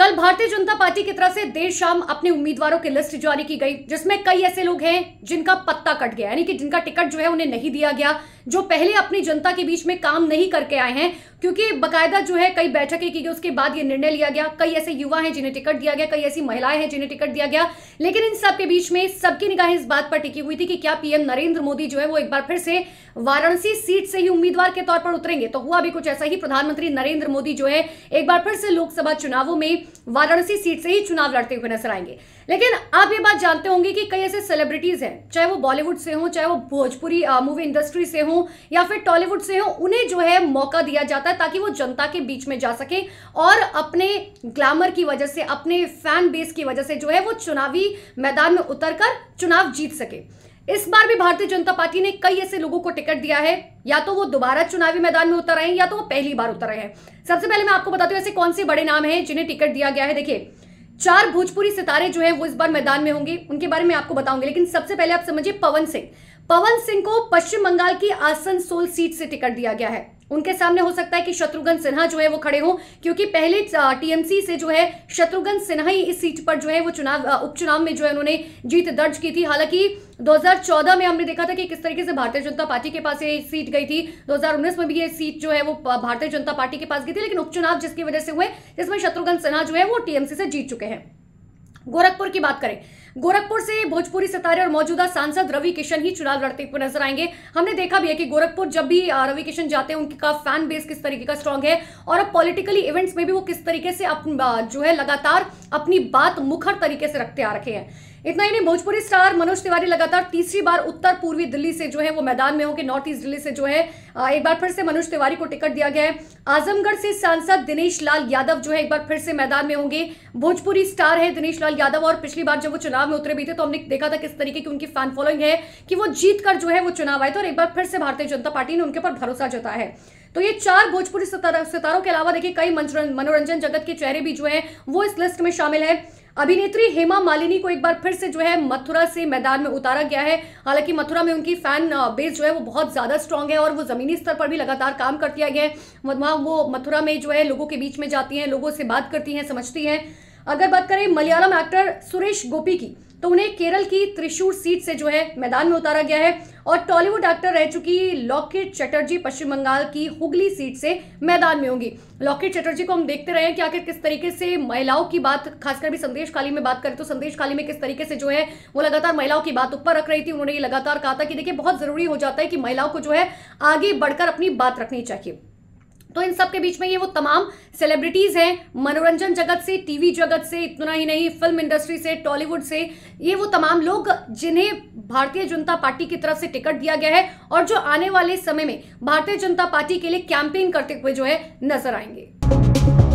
कल भारतीय जनता पार्टी की तरफ से देर शाम अपने उम्मीदवारों की लिस्ट जारी की गई जिसमें कई ऐसे लोग हैं जिनका पत्ता कट गया यानी कि जिनका टिकट जो है उन्हें नहीं दिया गया जो पहले अपनी जनता के बीच में काम नहीं करके आए हैं क्योंकि बकायदा जो है कई बैठकें की गई उसके बाद ये निर्णय लिया गया कई ऐसे युवा हैं जिन्हें टिकट दिया गया कई ऐसी महिलाएं हैं जिन्हें टिकट दिया गया लेकिन इन सबके बीच में सबकी निगाहें इस बात पर टिकी हुई थी कि क्या पीएम नरेंद्र मोदी जो है वो एक बार फिर से वाराणसी सीट से ही उम्मीदवार के तौर पर उतरेंगे तो हुआ भी कुछ ऐसा ही प्रधानमंत्री नरेंद्र मोदी जो है एक बार फिर से लोकसभा चुनावों में वाराणसी सीट से ही चुनाव लड़ते हुए नजर आएंगे लेकिन आप ये बात जानते होंगे कि कई ऐसे सेलिब्रिटीज हैं चाहे वो बॉलीवुड से हों चाहे वो भोजपुरी मूवी इंडस्ट्री से हों या फिर टॉलीवुड से हों उन्हें जो है मौका दिया जाता है ताकि वो जनता के बीच में जा सके और अपने ग्लैमर की वजह से अपने फैन बेस की वजह से जो है वो चुनावी मैदान में उतर कर चुनाव जीत सके इस बार भी भारतीय जनता पार्टी ने कई ऐसे लोगों को टिकट दिया है या तो वो दोबारा चुनावी मैदान में उतर आए हैं या तो वो पहली बार उतर आए हैं सबसे पहले मैं आपको बताती हूँ ऐसे कौन से बड़े नाम हैं जिन्हें टिकट दिया गया है देखिए चार भोजपुरी सितारे जो है वो इस बार मैदान में होंगे उनके बारे में आपको बताऊंगी लेकिन सबसे पहले आप समझिए पवन सिंह पवन सिंह को पश्चिम बंगाल की आसनसोल सीट से टिकट दिया गया है उनके सामने हो सकता है कि शत्रुघ्न सिन्हा जो है वो खड़े हों क्योंकि पहले टीएमसी से जो है शत्रुघ्न सिन्हा ही इस सीट पर जो है वो चुनाव उपचुनाव में जो है उन्होंने जीत दर्ज की थी हालांकि 2014 में हमने देखा था कि किस तरीके से भारतीय जनता पार्टी के पास ये सीट गई थी 2019 में भी ये सीट जो है वो भारतीय जनता पार्टी के पास गई थी लेकिन उपचुनाव जिसकी वजह से हुए जिसमें शत्रुघ्न सिन्हा जो है वो टीएमसी से जीत चुके हैं गोरखपुर की बात करें गोरखपुर से भोजपुरी सितारे और मौजूदा सांसद रवि किशन ही चुनाव लड़ते हुए नजर आएंगे हमने देखा भी है कि गोरखपुर जब भी रवि किशन जाते हैं उनका फैन बेस किस तरीके का स्ट्रांग है और अब पॉलिटिकली इवेंट्स में भी वो किस तरीके से अपन जो है लगातार अपनी बात मुखर तरीके से रखते आ रखे हैं इतना ही नहीं भोजपुरी स्टार मनोज तिवारी लगातार तीसरी बार उत्तर पूर्वी दिल्ली से जो है वो मैदान में होंगे नॉर्थ ईस्ट दिल्ली से जो है एक बार फिर से मनोज तिवारी को टिकट दिया गया है आजमगढ़ से सांसद दिनेश लाल यादव जो है एक बार फिर से मैदान में होंगे भोजपुरी स्टार है दिनेश लाल लाल यादव और पिछली बार जब वो चुनाव में उतरे भी थे तो हमने देखा था किस तरीके की उनकी फैन फॉलोइंग है कि वो जीत कर जो है वो चुनाव आए थे और एक बार फिर से भारतीय जनता पार्टी ने उनके ऊपर भरोसा जताया है तो ये चार भोजपुरी सितारों के अलावा देखिए कई मनोरंजन जगत के चेहरे भी जो है वो इस लिस्ट में शामिल है अभिनेत्री हेमा मालिनी को एक बार फिर से जो है मथुरा से मैदान में उतारा गया है हालांकि मथुरा में उनकी फैन बेस जो है वो बहुत ज्यादा स्ट्रांग है और वो जमीनी स्तर पर भी लगातार काम करती आई है वहाँ वो मथुरा में जो है लोगों के बीच में जाती हैं लोगों से बात करती हैं समझती हैं अगर बात करें मलयालम एक्टर सुरेश गोपी की तो उन्हें केरल की त्रिशूर सीट से जो है मैदान में उतारा गया है और टॉलीवुड एक्टर रह चुकी लॉकेट चटर्जी पश्चिम बंगाल की हुगली सीट से मैदान में होंगी लॉकेट चटर्जी को हम देखते रहे कि आखिर किस तरीके से महिलाओं की बात खासकर भी संदेश काली में बात करें तो संदेश काली में किस तरीके से जो है वो लगातार महिलाओं की बात ऊपर रख रही थी उन्होंने ये लगातार कहा था कि देखिए बहुत जरूरी हो जाता है कि महिलाओं को जो है आगे बढ़कर अपनी बात रखनी चाहिए तो इन सबके बीच में ये वो तमाम सेलिब्रिटीज़ हैं मनोरंजन जगत से टीवी जगत से इतना ही नहीं फिल्म इंडस्ट्री से टॉलीवुड से ये वो तमाम लोग जिन्हें भारतीय जनता पार्टी की तरफ से टिकट दिया गया है और जो आने वाले समय में भारतीय जनता पार्टी के लिए कैंपेन करते हुए जो है नजर आएंगे